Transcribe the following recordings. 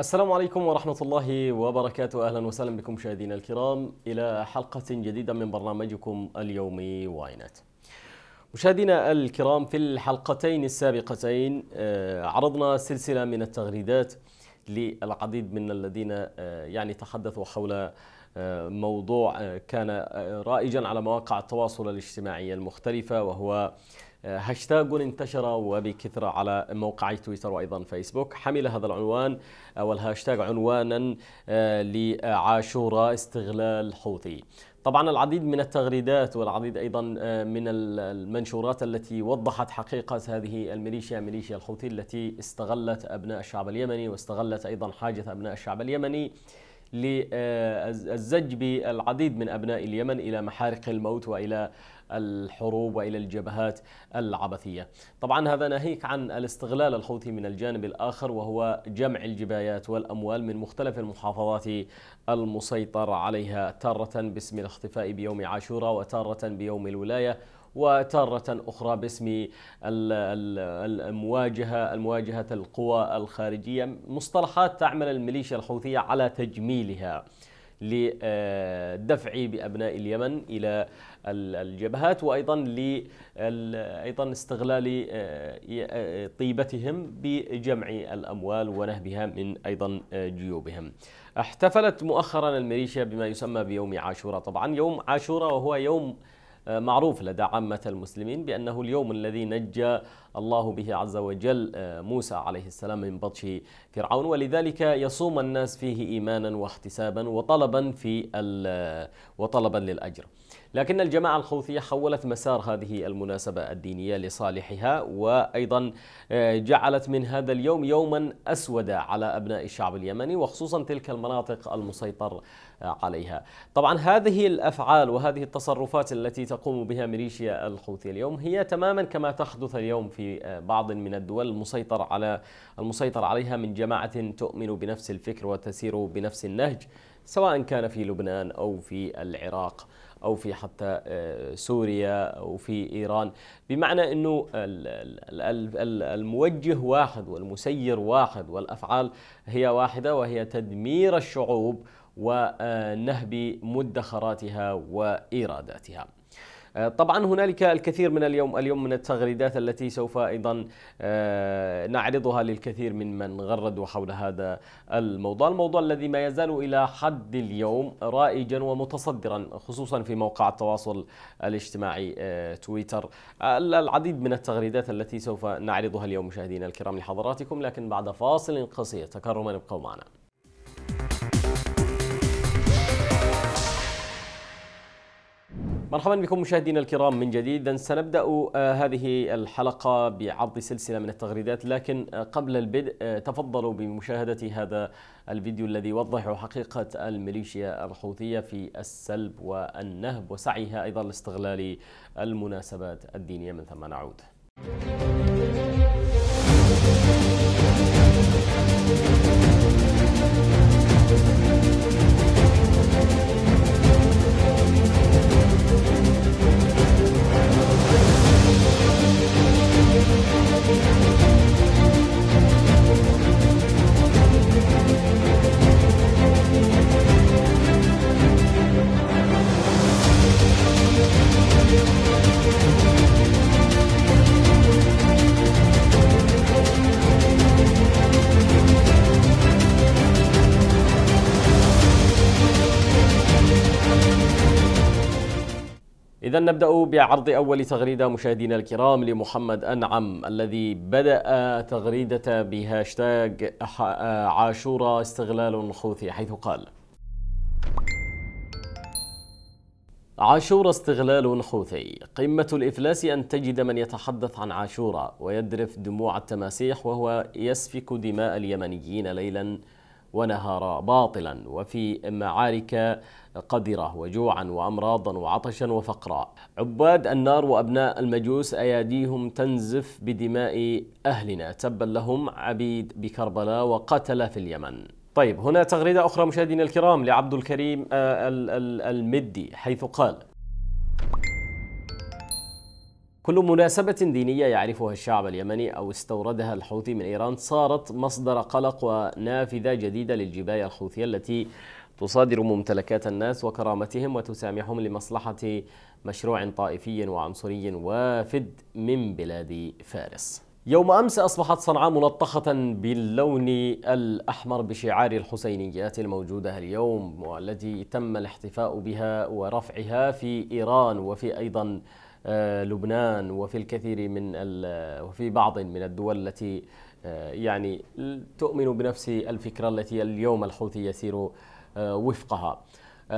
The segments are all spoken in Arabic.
السلام عليكم ورحمة الله وبركاته أهلا وسهلا بكم مشاهدينا الكرام إلى حلقة جديدة من برنامجكم اليومي واينات مشاهدينا الكرام في الحلقتين السابقتين آه، عرضنا سلسلة من التغريدات للعديد من الذين آه، يعني تحدثوا حول موضوع آه، كان آه، رائجا على مواقع التواصل الاجتماعي المختلفة وهو آه، هاشتاغ انتشر وبكثرة على موقعي تويتر وأيضا فيسبوك حمل هذا العنوان أو الهاشتاغ عنوانا لعاشوراء استغلال حوثي طبعا العديد من التغريدات والعديد ايضا من المنشورات التي وضحت حقيقه هذه الميليشيا ميليشيا الحوثي التي استغلت ابناء الشعب اليمني واستغلت ايضا حاجه ابناء الشعب اليمني للزج بالعديد من أبناء اليمن إلى محارق الموت وإلى الحروب والى الجبهات العبثيه. طبعا هذا ناهيك عن الاستغلال الحوثي من الجانب الاخر وهو جمع الجبايات والاموال من مختلف المحافظات المسيطر عليها تاره باسم الاختفاء بيوم عاشوراء وتاره بيوم الولايه وتارة أخرى باسم المواجهة المواجهة القوى الخارجية مصطلحات تعمل الميليشيا الحوثية على تجميلها للدفع بابناء اليمن الى الجبهات وايضا ايضا استغلال آه، طيبتهم بجمع الاموال ونهبها من ايضا آه، جيوبهم. احتفلت مؤخرا الميليشيا بما يسمى بيوم عاشوراء، طبعا يوم عاشوراء وهو يوم آه، معروف لدى عامة المسلمين بأنه اليوم الذي نجى الله به عز وجل آه، موسى عليه السلام من بطش فرعون ولذلك يصوم الناس فيه إيمانا واحتسابا وطلبا في آه، وطلبا للأجر لكن الجماعة الحوثية حولت مسار هذه المناسبة الدينية لصالحها وأيضا جعلت من هذا اليوم يوما أسود على أبناء الشعب اليمني وخصوصا تلك المناطق المسيطر آه، عليها طبعا هذه الأفعال وهذه التصرفات التي تقوم بها ميليشيا الحوثي اليوم هي تماما كما تحدث اليوم في آه، بعض من الدول المسيطر على المسيطر عليها من جماعة تؤمن بنفس الفكر وتسير بنفس النهج سواء كان في لبنان أو في العراق أو في حتى آه، سوريا أو في إيران بمعنى أنه الموجه واحد والمسير واحد والأفعال هي واحدة وهي تدمير الشعوب ونهب مدخراتها وإيراداتها آه، طبعا هنالك الكثير من اليوم اليوم من التغريدات التي سوف ايضا آه، نعرضها للكثير من من غردوا حول هذا الموضوع، الموضوع الذي ما يزال الى حد اليوم رائجا ومتصدرا خصوصا في موقع التواصل الاجتماعي آه، تويتر. العديد من التغريدات التي سوف نعرضها اليوم مشاهدينا الكرام لحضراتكم لكن بعد فاصل قصير تكرما ابقوا معنا. مرحبا بكم مشاهدينا الكرام من جديد سنبدأ آه، هذه الحلقة بعرض سلسلة من التغريدات لكن آه، قبل البدء آه، تفضلوا بمشاهدة هذا الفيديو الذي يوضح حقيقة الميليشيا الحوثية في السلب والنهب وسعيها أيضا لاستغلال المناسبات الدينية من ثم نعود إذا نبدأ بعرض أول تغريدة مشاهدينا الكرام لمحمد أنعم الذي بدأ تغريدة بهاشتاج آه، عاشورة استغلال خوثي حيث قال عاشورة استغلال حوثي قمة الإفلاس أن تجد من يتحدث عن عاشورة ويدرف دموع التماسيح وهو يسفك دماء اليمنيين ليلا ونهارا باطلا وفي معارك قذرة وجوعا وأمراضا وعطشا وفقرا عباد النار وأبناء المجوس أياديهم تنزف بدماء أهلنا تبا لهم عبيد بكربلاء وقتل في اليمن طيب هنا تغريدة أخرى مشاهدينا الكرام لعبد الكريم آه، المدي حيث قال كل مناسبة دينية يعرفها الشعب اليمني أو استوردها الحوثي من إيران صارت مصدر قلق ونافذة جديدة للجباية الحوثية التي تصادر ممتلكات الناس وكرامتهم وتسامحهم لمصلحة مشروع طائفي وعنصري وافد من بلاد فارس يوم أمس أصبحت صنعاء ملطخة باللون الأحمر بشعار الحسينيات الموجودة اليوم والتي تم الاحتفاء بها ورفعها في إيران وفي أيضا آه، لبنان وفي الكثير من آه، وفي بعض من الدول التي آه، يعني تؤمن بنفس الفكرة التي اليوم الحوثي يسير وفقها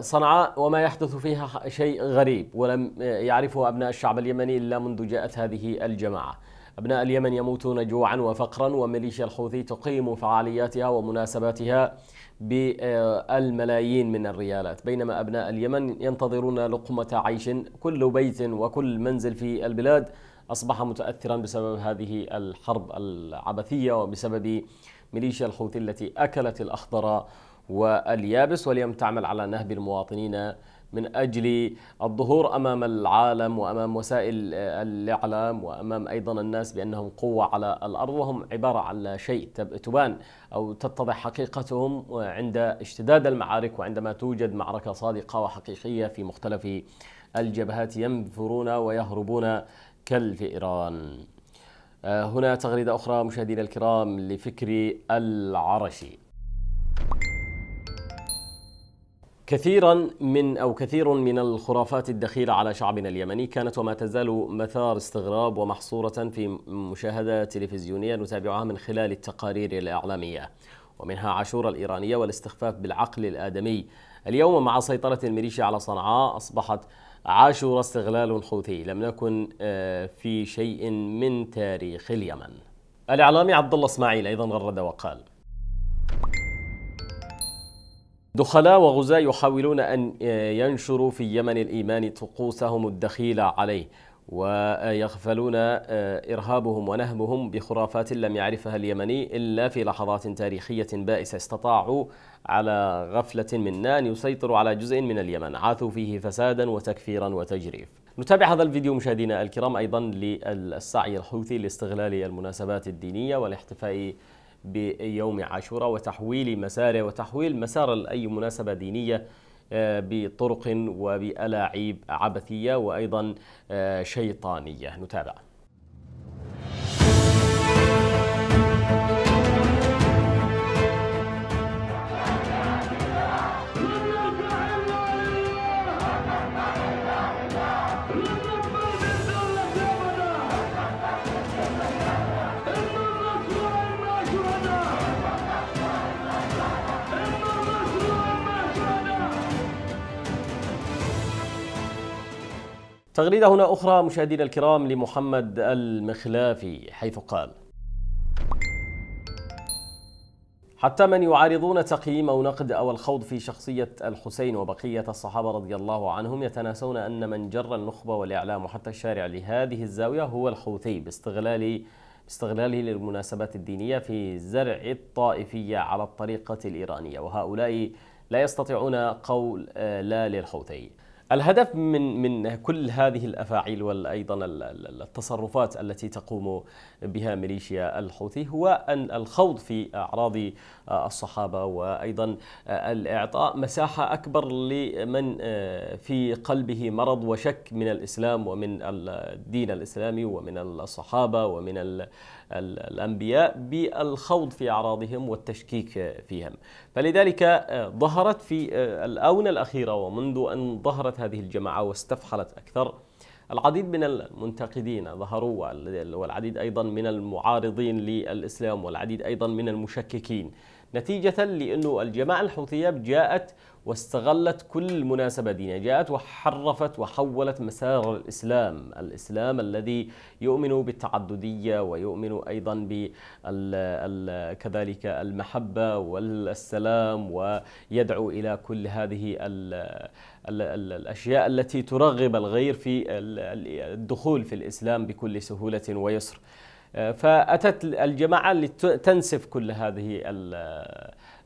صنعاء وما يحدث فيها شيء غريب ولم يعرفه أبناء الشعب اليمني إلا منذ جاءت هذه الجماعة أبناء اليمن يموتون جوعا وفقرا وميليشيا الحوثي تقيم فعالياتها ومناسباتها بالملايين من الريالات بينما أبناء اليمن ينتظرون لقمة عيش كل بيت وكل منزل في البلاد أصبح متأثرا بسبب هذه الحرب العبثية وبسبب ميليشيا الحوثي التي أكلت الأخضر واليابس واليوم تعمل على نهب المواطنين من أجل الظهور أمام العالم وأمام وسائل آه، الإعلام وأمام أيضا الناس بأنهم قوة على الأرض وهم عبارة عن شيء تبان أو تتضح حقيقتهم عند اشتداد المعارك وعندما توجد معركة صادقة وحقيقية في مختلف الجبهات ينفرون ويهربون كالفئران آه، هنا تغريدة أخرى مشاهدينا الكرام لفكر العرشي كثيرا من او كثير من الخرافات الدخيله على شعبنا اليمني كانت وما تزال مثار استغراب ومحصوره في مشاهده تلفزيونيه نتابعها من خلال التقارير الاعلاميه ومنها عاشور الايرانيه والاستخفاف بالعقل الادمي اليوم مع سيطره الميليشيا على صنعاء اصبحت عاشور استغلال حوثي لم نكن آه، في شيء من تاريخ اليمن الاعلامي عبد الله اسماعيل ايضا غرد وقال دخلاء وغزاة يحاولون أن آه، ينشروا في يمن الإيمان طقوسهم الدخيلة عليه ويغفلون آه، إرهابهم ونهبهم بخرافات لم يعرفها اليمني إلا في لحظات تاريخية بائسة استطاعوا على غفلة منا أن يسيطروا على جزء من اليمن عاثوا فيه فسادا وتكفيرا وتجريف نتابع هذا الفيديو مشاهدينا الكرام أيضا للسعي الحوثي لاستغلال المناسبات الدينية والاحتفاء بيوم عاشوراء وتحويل مساره وتحويل مسار اي مناسبة دينية آه، بطرق وبألاعيب عبثية وأيضا آه، شيطانية نتابع تغريدة هنا أخرى مشاهدينا الكرام لمحمد المخلافي حيث قال حتى من يعارضون تقييم أو نقد أو الخوض في شخصية الحسين وبقية الصحابة رضي الله عنهم يتناسون أن من جر النخبة والإعلام وحتى الشارع لهذه الزاوية هو الحوثي باستغلال باستغلاله للمناسبات الدينية في زرع الطائفية على الطريقة الإيرانية وهؤلاء لا يستطيعون قول آه، لا للحوثي الهدف من من كل هذه الافاعيل وايضا التصرفات التي تقوم بها ميليشيا الحوثي هو ان الخوض في اعراض الصحابه وايضا الاعطاء مساحه اكبر لمن في قلبه مرض وشك من الاسلام ومن الدين الاسلامي ومن الصحابه ومن الأنبياء بالخوض في أعراضهم والتشكيك فيهم فلذلك آه، ظهرت في آه، الآونة الأخيرة ومنذ أن ظهرت هذه الجماعة واستفحلت أكثر العديد من المنتقدين ظهروا والعديد أيضا من المعارضين للإسلام والعديد أيضا من المشككين نتيجة لأنه الجماعة الحوثية جاءت واستغلت كل مناسبة دينية جاءت وحرفت وحولت مسار الإسلام الإسلام الذي يؤمن بالتعددية ويؤمن أيضا كذلك المحبة والسلام ويدعو إلى كل هذه الأشياء التي ترغب الغير في الدخول في الإسلام بكل سهولة ويسر فأتت الجماعة لتنسف كل هذه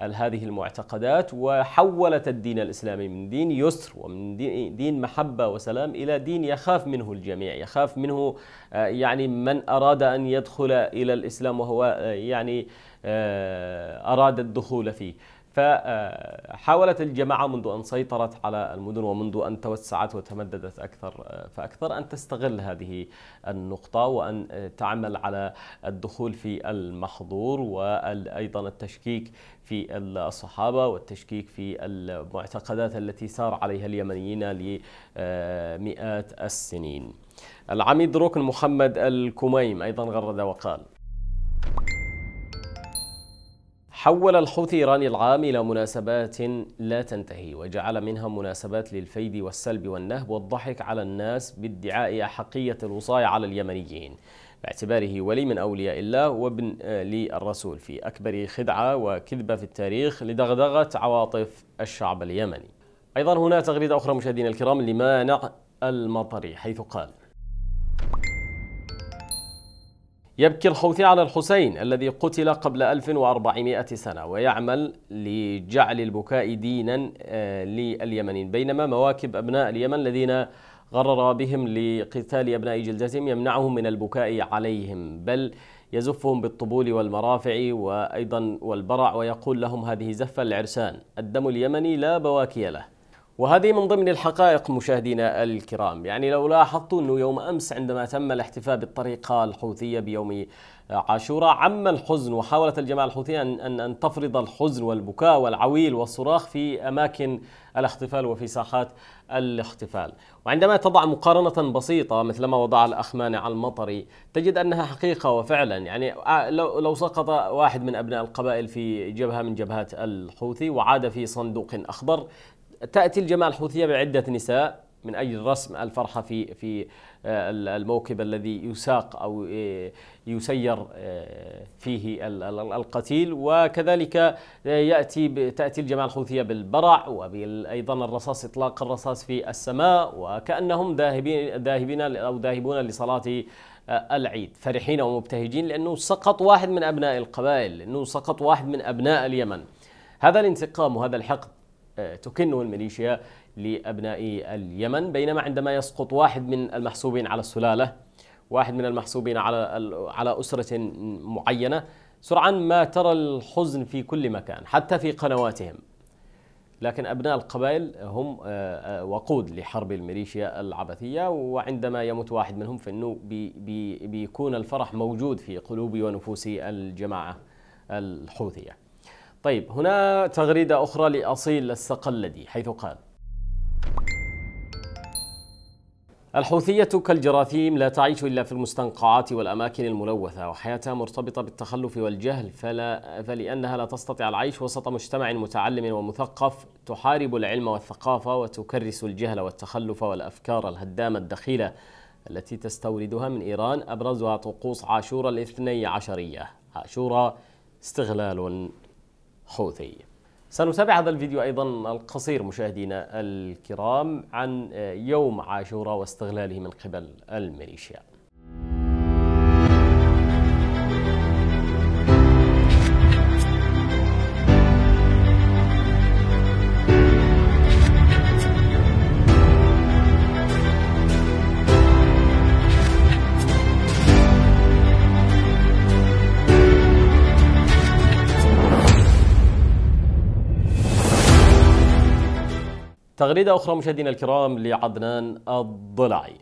هذه المعتقدات وحولت الدين الإسلامي من دين يسر ومن دين محبة وسلام إلى دين يخاف منه الجميع يخاف منه آه، يعني من أراد أن يدخل إلى الإسلام وهو آه، يعني آه، أراد الدخول فيه فحاولت الجماعة منذ أن سيطرت على المدن ومنذ أن توسعت وتمددت أكثر فأكثر أن تستغل هذه النقطة وأن تعمل على الدخول في المحظور وأيضا التشكيك في الصحابة والتشكيك في المعتقدات التي سار عليها اليمنيين لمئات السنين العميد ركن محمد الكميم أيضا غرد وقال حول الحوثي إيران العام إلى مناسبات لا تنتهي وجعل منها مناسبات للفيد والسلب والنهب والضحك على الناس بادعاء أحقية الوصاية على اليمنيين باعتباره ولي من أولياء الله وابن آه، للرسول في أكبر خدعة وكذبة في التاريخ لدغدغة عواطف الشعب اليمني أيضا هنا تغريدة أخرى مشاهدينا الكرام لمانع المطري حيث قال يبكي الحوثي على الحسين الذي قتل قبل 1400 سنة ويعمل لجعل البكاء دينا آه، لليمنيين بينما مواكب أبناء اليمن الذين غرر بهم لقتال أبناء جلدتهم يمنعهم من البكاء عليهم بل يزفهم بالطبول والمرافع وأيضا والبرع ويقول لهم هذه زفة العرسان الدم اليمني لا بواكي له وهذه من ضمن الحقائق مشاهدينا الكرام يعني لو لاحظتوا أنه يوم أمس عندما تم الاحتفاء بالطريقة الحوثية بيوم عاشوراء عم الحزن وحاولت الجماعة الحوثية أن, أن تفرض الحزن والبكاء والعويل والصراخ في أماكن الاحتفال وفي ساحات الاحتفال وعندما تضع مقارنة بسيطة مثل ما وضع الأخ مانع المطري تجد أنها حقيقة وفعلا يعني آه، لو سقط واحد من أبناء القبائل في جبهة من جبهات الحوثي وعاد في صندوق أخضر تأتي الجماعة الحوثية بعدة نساء من أجل رسم الفرحة في في آه، الموكب الذي يساق أو آه، يسير آه، فيه القتيل وكذلك يأتي تأتي الجماعة الحوثية بالبرع وأيضا الرصاص إطلاق الرصاص في السماء وكأنهم ذاهبين ذاهبين أو ذاهبون لصلاة العيد فرحين ومبتهجين لأنه سقط واحد من أبناء القبائل لأنه سقط واحد من أبناء اليمن هذا الانتقام وهذا الحقد تكنه الميليشيا لأبناء اليمن بينما عندما يسقط واحد من المحسوبين على السلالة واحد من المحسوبين على على أسرة معينة سرعان ما ترى الحزن في كل مكان حتى في قنواتهم لكن أبناء القبائل هم آه، آه، وقود لحرب الميليشيا العبثية وعندما يموت واحد منهم فإنه بيكون الفرح موجود في قلوب ونفوس الجماعة الحوثية طيب هنا تغريدة أخرى لأصيل السقلدي حيث قال الحوثية كالجراثيم لا تعيش إلا في المستنقعات والأماكن الملوثة وحياتها مرتبطة بالتخلف والجهل فلا فلأنها لا تستطيع العيش وسط مجتمع متعلم ومثقف تحارب العلم والثقافة وتكرس الجهل والتخلف والأفكار الهدامة الدخيلة التي تستوردها من إيران أبرزها طقوس عاشورة الاثني عشرية عاشورة استغلال حوثي سنتابع هذا الفيديو أيضا القصير مشاهدينا الكرام عن يوم عاشوراء واستغلاله من قبل الميليشيا تغريدة أخرى مشاهدينا الكرام لعدنان الضلعي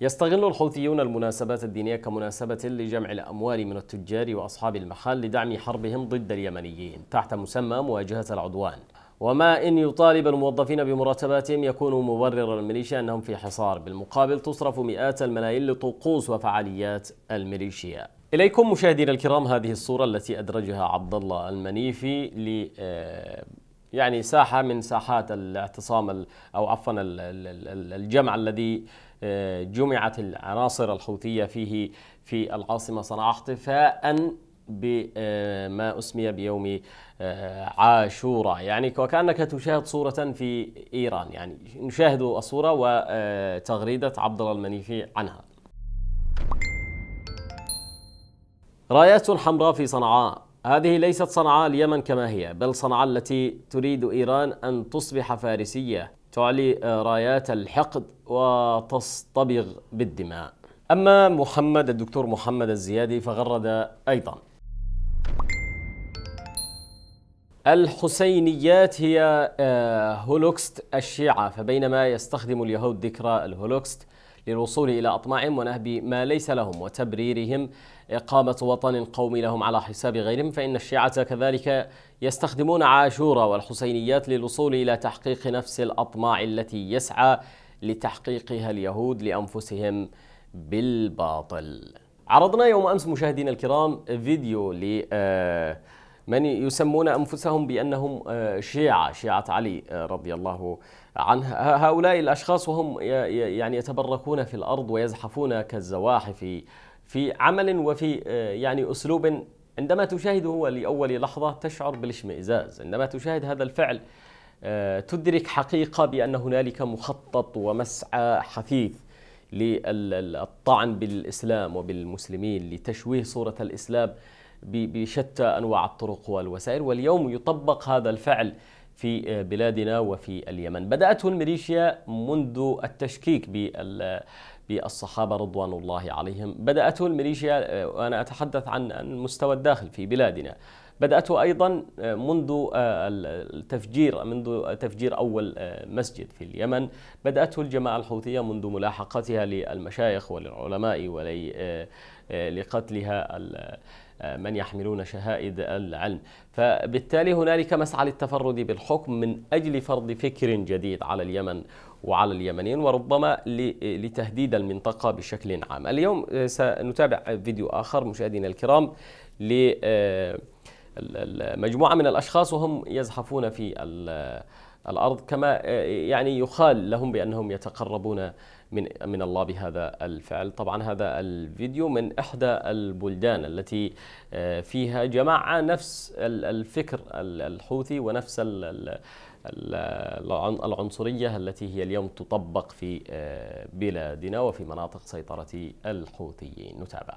يستغل الحوثيون المناسبات الدينية كمناسبة لجمع الأموال من التجار وأصحاب المحال لدعم حربهم ضد اليمنيين تحت مسمى مواجهة العدوان وما إن يطالب الموظفين بمرتباتهم يكون مبرر الميليشيا أنهم في حصار بالمقابل تصرف مئات الملايين لطقوس وفعاليات الميليشيا إليكم مشاهدينا الكرام هذه الصورة التي أدرجها عبد الله المنيفي ل آه، يعني ساحة من ساحات الاعتصام أو عفوا الجمع الذي آه، جمعت العناصر الحوثية فيه في العاصمة صنعاء احتفاء بما آه، أسمي بيوم عاشوراء يعني وكأنك تشاهد صورة في إيران يعني نشاهد الصورة وتغريدة عبد الله المنيفي عنها رايات حمراء في صنعاء هذه ليست صنعاء اليمن كما هي بل صنعاء التي تريد إيران أن تصبح فارسية تعلي آه، رايات الحقد وتصطبغ بالدماء أما محمد الدكتور محمد الزيادي فغرد أيضا الحسينيات هي آه، هولوكست الشيعة فبينما يستخدم اليهود ذكرى الهولوكست للوصول إلى أطماعهم ونهب ما ليس لهم وتبريرهم إقامة وطن قومي لهم على حساب غيرهم فإن الشيعة كذلك يستخدمون عاشورا والحسينيات للوصول إلى تحقيق نفس الأطماع التي يسعى لتحقيقها اليهود لأنفسهم بالباطل عرضنا يوم أمس مشاهدينا الكرام فيديو ل آه، من يسمون أنفسهم بأنهم آه، شيعة شيعة علي آه، رضي الله عنه هؤلاء الأشخاص وهم يعني يتبركون في الأرض ويزحفون كالزواحف في عمل وفي آه، يعني أسلوب عندما تشاهده لأول لحظة تشعر بالاشمئزاز عندما تشاهد هذا الفعل تدرك حقيقة بأن هنالك مخطط ومسعى حثيث للطعن بالإسلام وبالمسلمين لتشويه صورة الإسلام بشتى انواع الطرق والوسائل واليوم يطبق هذا الفعل في بلادنا وفي اليمن بدأته الميليشيا منذ التشكيك بال بالصحابة رضوان الله عليهم بدأته الميليشيا وأنا أتحدث عن المستوى الداخل في بلادنا بدأته أيضا منذ التفجير منذ تفجير أول مسجد في اليمن بدأته الجماعة الحوثية منذ ملاحقتها للمشايخ وللعلماء ولقتلها آه، من يحملون شهائد العلم فبالتالي هنالك مسعى للتفرد بالحكم من أجل فرض فكر جديد على اليمن وعلى اليمنيين وربما لتهديد المنطقة بشكل عام اليوم آه، سنتابع فيديو آخر مشاهدينا الكرام ل آه، مجموعة من الأشخاص وهم يزحفون في الأرض كما آه، يعني يخال لهم بأنهم يتقربون من من الله بهذا الفعل طبعا هذا الفيديو من إحدى البلدان التي آه، فيها جماعة نفس الفكر الحوثي ونفس العنصرية التي هي اليوم تطبق في آه، بلادنا وفي مناطق سيطرة الحوثيين نتابع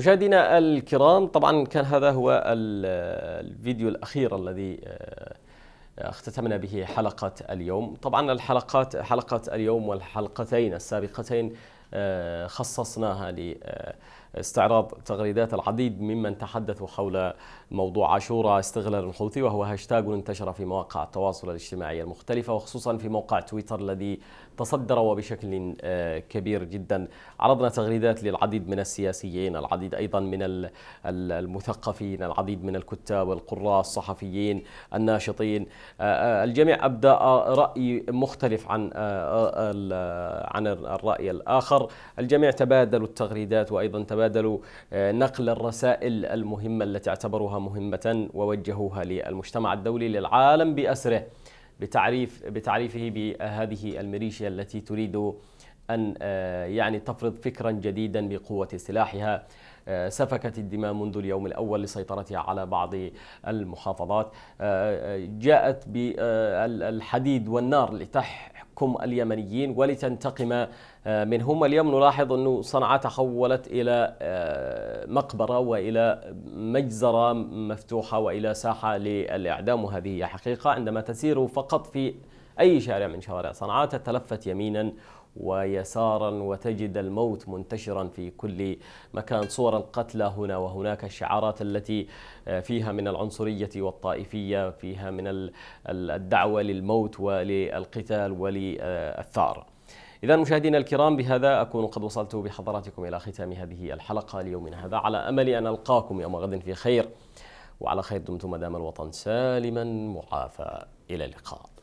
مشاهدينا الكرام طبعا كان هذا هو الفيديو الأخير الذي آه، اختتمنا به حلقة اليوم طبعا الحلقات حلقة اليوم والحلقتين السابقتين آه، خصصناها ل آه، استعراض تغريدات العديد ممن تحدثوا حول موضوع عاشوراء استغلال الحوثي وهو هاشتاج انتشر في مواقع التواصل الاجتماعي المختلفة وخصوصا في موقع تويتر الذي تصدر وبشكل آه، كبير جدا عرضنا تغريدات للعديد من السياسيين العديد أيضا من المثقفين العديد من الكتاب والقراء الصحفيين الناشطين آه، آه، الجميع أبدأ رأي مختلف عن عن الرأي الآخر الجميع تبادلوا التغريدات وأيضا تبادلوا تبادلوا آه، نقل الرسائل المهمة التي اعتبروها مهمة ووجهوها للمجتمع الدولي للعالم بأسره بتعريف بتعريفه بهذه الميليشيا التي تريد أن آه، يعني تفرض فكرا جديدا بقوة سلاحها آه، سفكت الدماء منذ اليوم الأول لسيطرتها على بعض المحافظات آه، جاءت بالحديد والنار لتحكم اليمنيين ولتنتقم منهم اليوم نلاحظ أن صنعاء تحولت إلى مقبرة وإلى مجزرة مفتوحة وإلى ساحة للإعدام وهذه حقيقة عندما تسير فقط في أي شارع من شوارع صنعاء تتلفت يمينا ويسارا وتجد الموت منتشرا في كل مكان صور القتلى هنا وهناك الشعارات التي آه، فيها من العنصرية والطائفية فيها من الدعوة للموت وللقتال وللثار إذا مشاهدينا الكرام بهذا أكون قد وصلت بحضراتكم إلى ختام هذه الحلقة ليومنا هذا على أمل أن ألقاكم يوم غد في خير وعلى خير دمتم دام الوطن سالما معافى إلى اللقاء